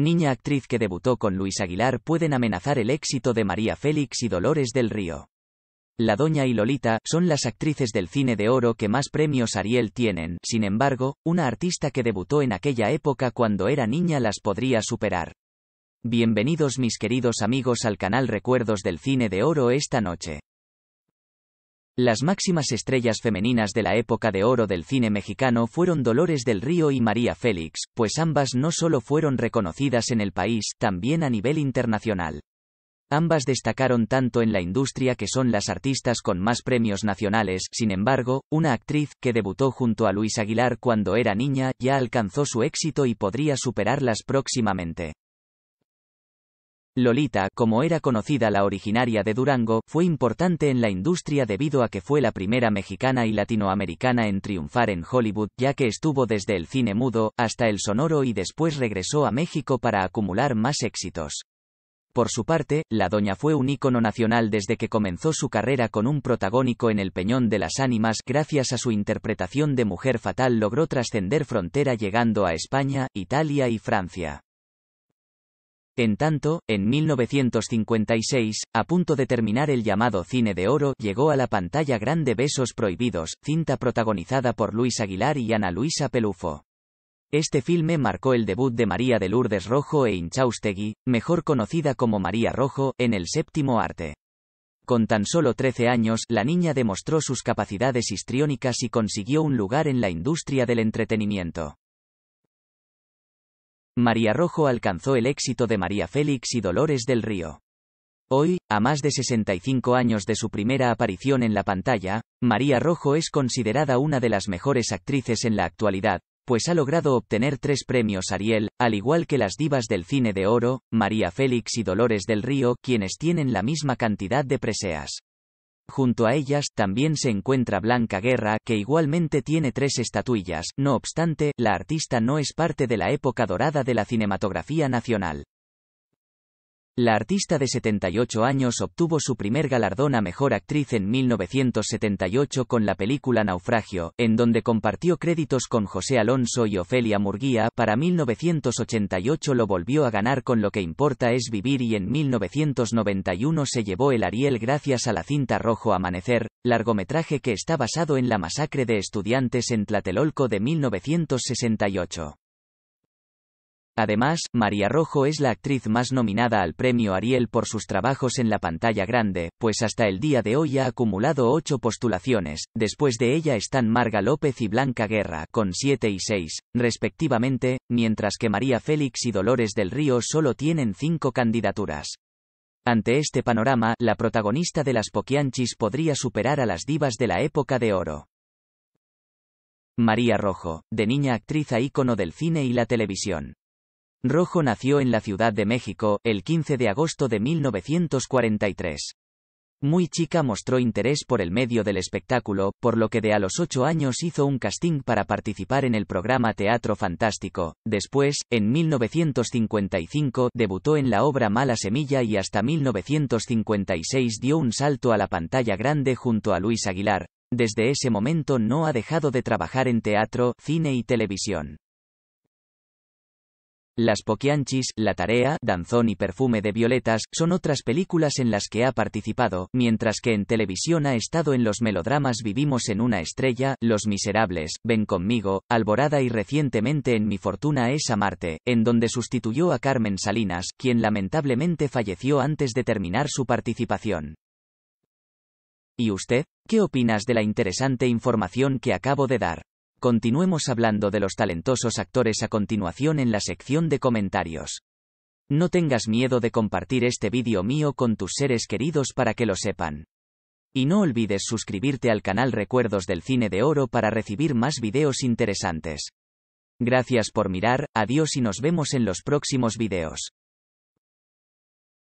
niña actriz que debutó con Luis Aguilar pueden amenazar el éxito de María Félix y Dolores del Río. La Doña y Lolita son las actrices del cine de oro que más premios Ariel tienen, sin embargo, una artista que debutó en aquella época cuando era niña las podría superar. Bienvenidos mis queridos amigos al canal Recuerdos del Cine de Oro esta noche. Las máximas estrellas femeninas de la época de oro del cine mexicano fueron Dolores del Río y María Félix, pues ambas no solo fueron reconocidas en el país, también a nivel internacional. Ambas destacaron tanto en la industria que son las artistas con más premios nacionales, sin embargo, una actriz, que debutó junto a Luis Aguilar cuando era niña, ya alcanzó su éxito y podría superarlas próximamente. Lolita, como era conocida la originaria de Durango, fue importante en la industria debido a que fue la primera mexicana y latinoamericana en triunfar en Hollywood, ya que estuvo desde el cine mudo hasta el sonoro y después regresó a México para acumular más éxitos. Por su parte, la doña fue un ícono nacional desde que comenzó su carrera con un protagónico en El Peñón de las Ánimas, gracias a su interpretación de Mujer Fatal logró trascender frontera llegando a España, Italia y Francia. En tanto, en 1956, a punto de terminar el llamado cine de oro, llegó a la pantalla grande Besos Prohibidos, cinta protagonizada por Luis Aguilar y Ana Luisa Pelufo. Este filme marcó el debut de María de Lourdes Rojo e Inchaustegui, mejor conocida como María Rojo, en el séptimo arte. Con tan solo 13 años, la niña demostró sus capacidades histriónicas y consiguió un lugar en la industria del entretenimiento. María Rojo alcanzó el éxito de María Félix y Dolores del Río. Hoy, a más de 65 años de su primera aparición en la pantalla, María Rojo es considerada una de las mejores actrices en la actualidad, pues ha logrado obtener tres premios Ariel, al igual que las divas del cine de oro, María Félix y Dolores del Río, quienes tienen la misma cantidad de preseas. Junto a ellas también se encuentra Blanca Guerra, que igualmente tiene tres estatuillas, no obstante, la artista no es parte de la época dorada de la cinematografía nacional. La artista de 78 años obtuvo su primer galardón a Mejor Actriz en 1978 con la película Naufragio, en donde compartió créditos con José Alonso y Ofelia Murguía, para 1988 lo volvió a ganar con Lo que importa es vivir y en 1991 se llevó el Ariel gracias a la cinta Rojo Amanecer, largometraje que está basado en la masacre de estudiantes en Tlatelolco de 1968. Además, María Rojo es la actriz más nominada al premio Ariel por sus trabajos en la pantalla grande, pues hasta el día de hoy ha acumulado ocho postulaciones, después de ella están Marga López y Blanca Guerra, con siete y seis, respectivamente, mientras que María Félix y Dolores del Río solo tienen cinco candidaturas. Ante este panorama, la protagonista de las Poquianchis podría superar a las divas de la época de oro. María Rojo, de niña actriz a e ícono del cine y la televisión. Rojo nació en la Ciudad de México, el 15 de agosto de 1943. Muy chica mostró interés por el medio del espectáculo, por lo que de a los ocho años hizo un casting para participar en el programa Teatro Fantástico. Después, en 1955, debutó en la obra Mala Semilla y hasta 1956 dio un salto a la pantalla grande junto a Luis Aguilar. Desde ese momento no ha dejado de trabajar en teatro, cine y televisión. Las Poquianchis, La Tarea, Danzón y Perfume de Violetas, son otras películas en las que ha participado, mientras que en televisión ha estado en los melodramas Vivimos en una estrella, Los Miserables, Ven conmigo, Alborada y recientemente en Mi fortuna es Marte, en donde sustituyó a Carmen Salinas, quien lamentablemente falleció antes de terminar su participación. ¿Y usted? ¿Qué opinas de la interesante información que acabo de dar? Continuemos hablando de los talentosos actores a continuación en la sección de comentarios. No tengas miedo de compartir este vídeo mío con tus seres queridos para que lo sepan. Y no olvides suscribirte al canal Recuerdos del Cine de Oro para recibir más videos interesantes. Gracias por mirar, adiós y nos vemos en los próximos videos.